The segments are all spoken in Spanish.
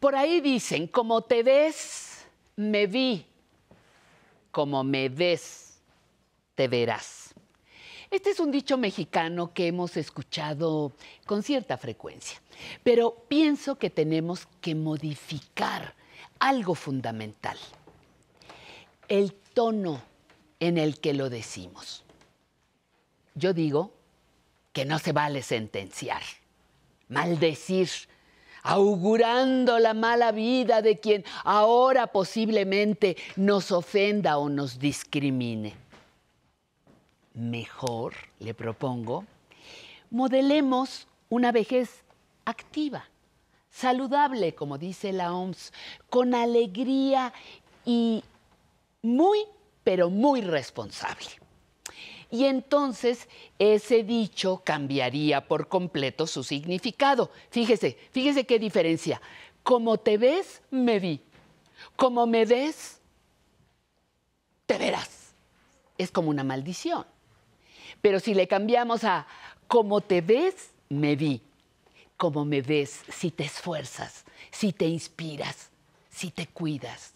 Por ahí dicen, como te ves, me vi. Como me ves, te verás. Este es un dicho mexicano que hemos escuchado con cierta frecuencia, pero pienso que tenemos que modificar algo fundamental, el tono en el que lo decimos. Yo digo que no se vale sentenciar, maldecir, augurando la mala vida de quien ahora posiblemente nos ofenda o nos discrimine. Mejor, le propongo, modelemos una vejez activa, saludable, como dice la OMS, con alegría y muy, pero muy responsable y entonces ese dicho cambiaría por completo su significado. Fíjese, fíjese qué diferencia. Como te ves, me vi. Como me ves, te verás. Es como una maldición. Pero si le cambiamos a como te ves, me vi. Como me ves, si te esfuerzas, si te inspiras, si te cuidas,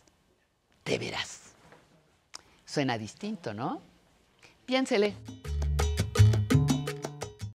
te verás. Suena distinto, ¿no? Piénsele.